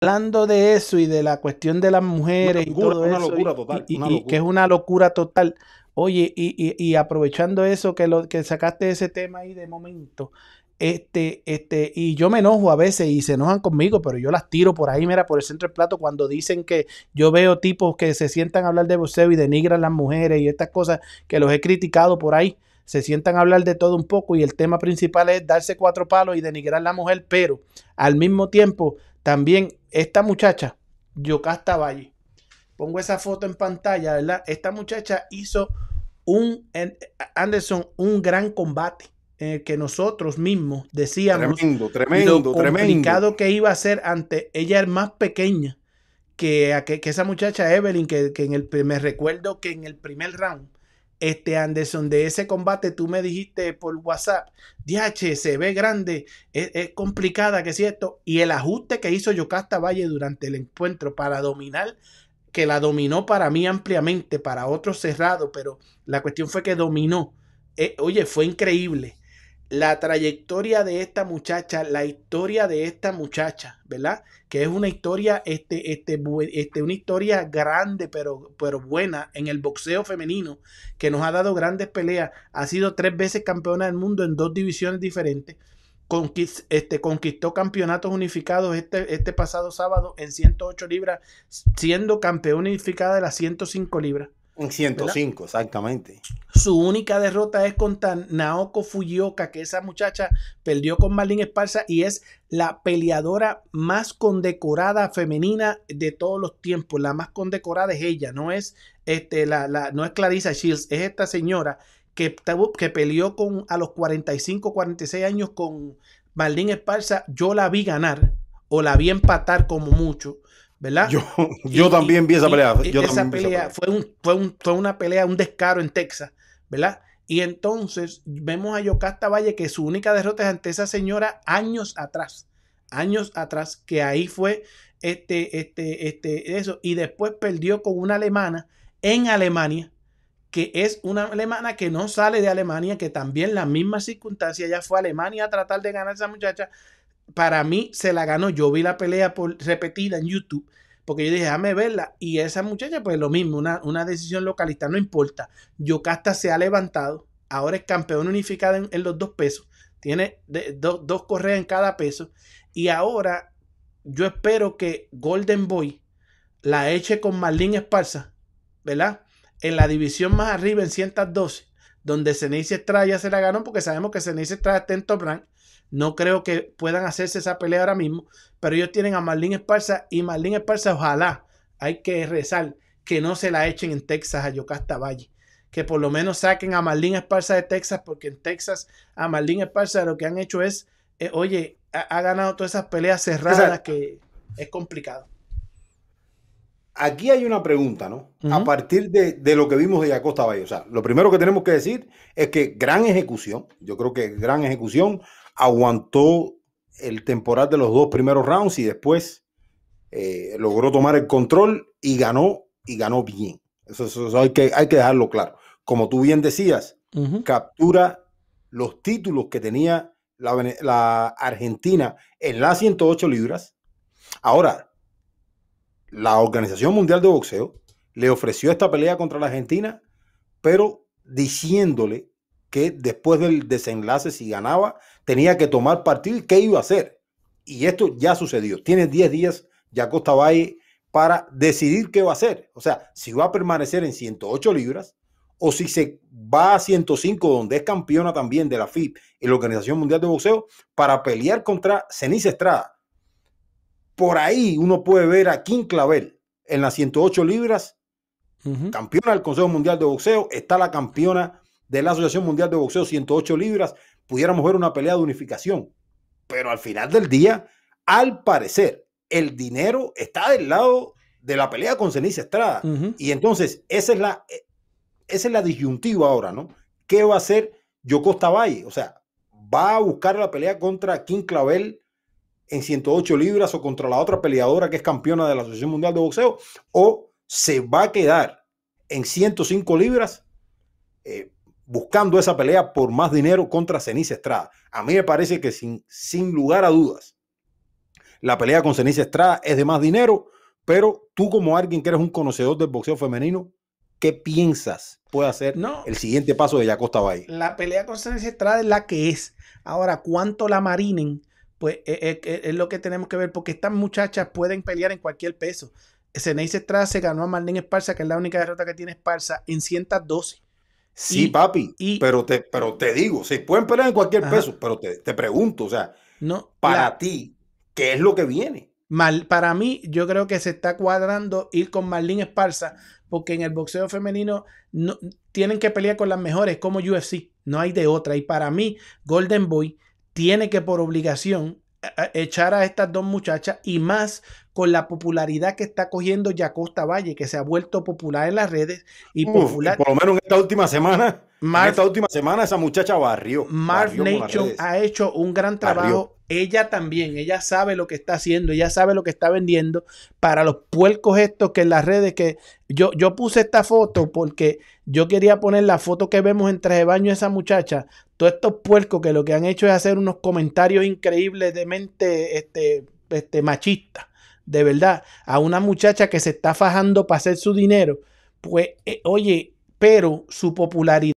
hablando de eso y de la cuestión de las mujeres y todo eso, que es una locura total. Oye, y, aprovechando eso que lo que sacaste ese tema ahí de momento, este, este, y yo me enojo a veces y se enojan conmigo, pero yo las tiro por ahí, mira, por el centro del plato, cuando dicen que yo veo tipos que se sientan a hablar de boxeo y denigran las mujeres y estas cosas que los he criticado por ahí, se sientan a hablar de todo un poco y el tema principal es darse cuatro palos y denigrar a la mujer, pero al mismo tiempo también esta muchacha, Yocasta Valle, pongo esa foto en pantalla, ¿verdad? Esta muchacha hizo un, Anderson, un gran combate en que nosotros mismos decíamos tremendo, tremendo, tremendo. complicado que iba a ser ante ella es más pequeña que, esa muchacha Evelyn, que, en el me recuerdo que en el primer round este Anderson, de ese combate tú me dijiste por WhatsApp, DH se ve grande, es, complicada, que es cierto. Y el ajuste que hizo Yocasta Valle durante el encuentro para dominar, que la dominó para mí ampliamente, para otros cerrado, pero la cuestión fue que dominó. Eh, oye, fue increíble la trayectoria de esta muchacha, la historia de esta muchacha, ¿verdad? Que es una historia, este, este, este, una historia grande, pero, buena en el boxeo femenino, que nos ha dado grandes peleas. Ha sido tres veces campeona del mundo en dos divisiones diferentes. este, conquistó campeonatos unificados este, este pasado sábado en 108 libras, siendo campeona unificada de las 105 libras. En 105, exactamente. Su única derrota es contra Naoko Fujioka, que esa muchacha perdió con Marlene Esparza y es la peleadora más condecorada femenina de todos los tiempos. La más condecorada es ella, no es, este, la, no es Clarissa Shields, es esta señora que, que peleó con, a los 45, 46 años con Marlene Esparza. Yo la vi ganar o la vi empatar como mucho ¿verdad? Yo, también vi esa pelea. fue, fue, fue una pelea, un descaro en Texas, ¿verdad? Y entonces vemos a Yocasta Valle que su única derrota es ante esa señora años atrás, años atrás, que ahí fue este, este, este, eso. Y después perdió con una alemana en Alemania, que es una alemana que no sale de Alemania, que también la misma circunstancia ya fue a Alemania a tratar de ganar a esa muchacha, para mí se la ganó. Yo vi la pelea repetida en YouTube porque yo dije, déjame verla. Y esa muchacha, pues lo mismo, una, decisión localista, no importa. Yocasta se ha levantado, ahora es campeón unificado en, los dos pesos, tiene dos correas en cada peso. Y ahora yo espero que Golden Boy la eche con Marlene Esparza, ¿verdad? En la división más arriba, en 112, donde Ceneice Estrada ya se la ganó, porque sabemos que Ceneice Estrada está en top rank. No creo que puedan hacerse esa pelea ahora mismo, pero ellos tienen a Marlín Esparza y Marlín Esparza, ojalá, hay que rezar que no se la echen en Texas a Yocasta Valle. Que por lo menos saquen a Marlín Esparza de Texas, porque en Texas a Marlín Esparza lo que han hecho es, eh, oye, ha, ganado todas esas peleas cerradas que es complicado. Aquí hay una pregunta, ¿no? A partir de, lo que vimos de Yacosta Valle. O sea, lo primero que tenemos que decir es que gran ejecución, yo creo que gran ejecución, aguantó el temporal de los dos primeros rounds y después eh, logró tomar el control y ganó y ganó bien. Eso, hay, que, hay, que, dejarlo claro. Como tú bien decías, captura los títulos que tenía la, la, Argentina en las 108 libras. Ahora, la Organización Mundial de Boxeo le ofreció esta pelea contra la Argentina, pero diciéndole que después del desenlace, si ganaba, tenía que tomar partido y qué iba a hacer. Y esto ya sucedió. Tiene 10 días ya Costa Valle para decidir qué va a hacer. O sea, si va a permanecer en 108 libras o si se va a 105, donde es campeona también de la FIP y la Organización Mundial de Boxeo, para pelear contra Ceniza Estrada. Por ahí uno puede ver a Kim Clavel en las 108 libras, campeona del Consejo Mundial de Boxeo, está la campeona de la Asociación Mundial de Boxeo 108 libras, pudiéramos ver una pelea de unificación. Pero al final del día, al parecer, el dinero está del lado de la pelea con Ceniza Estrada. Y entonces, esa es, la, eh, es la disyuntiva ahora, ¿no? ¿Qué va a hacer Yocosta Valle? O sea, ¿va a buscar la pelea contra Kim Clavel en 108 libras o contra la otra peleadora que es campeona de la Asociación Mundial de Boxeo? ¿O se va a quedar en 105 libras? Eh, buscando esa pelea por más dinero contra Cenice Estrada. A mí me parece que sin, sin lugar a dudas, la pelea con Cenice Estrada es de más dinero, pero tú como alguien que eres un conocedor del boxeo femenino, ¿qué piensas puede hacer no, el siguiente paso de Yacosta Bay. La pelea con Cenice Estrada es la que es. Ahora, ¿cuánto la marinen? Pues eh, eh, eh, es, lo que tenemos que ver, porque estas muchachas pueden pelear en cualquier peso. Cenice Estrada se ganó a Marlene Esparza, que es la única derrota que tiene Esparza, en 112. Sí, papi, pero, te, pero te digo, si pueden pelear en cualquier peso, pero te, pregunto, o sea, no, para ti, ¿qué es lo que viene? Mal, para mí, yo creo que se está cuadrando ir con Marlene Esparza, porque en el boxeo femenino no, tienen que pelear con las mejores, como UFC, no hay de otra. Y para mí, Golden Boy tiene que por obligación echar a estas dos muchachas y más con la popularidad que está cogiendo Yacosta Valle, que se ha vuelto popular en las redes y popular. por lo menos en esta última semana, esta última semana esa muchacha barrió. Marv ha hecho un gran trabajo ella también, ella sabe lo que está haciendo, ella sabe lo que está vendiendo para los puercos estos que en las redes que yo, yo puse esta foto porque yo quería poner la foto que vemos en traje de baño esa muchacha, todos estos puercos que lo que han hecho es hacer unos comentarios increíbles de mente este, este, machista, de verdad, a una muchacha que se está fajando para hacer su dinero, pues eh, oye, pero su popularidad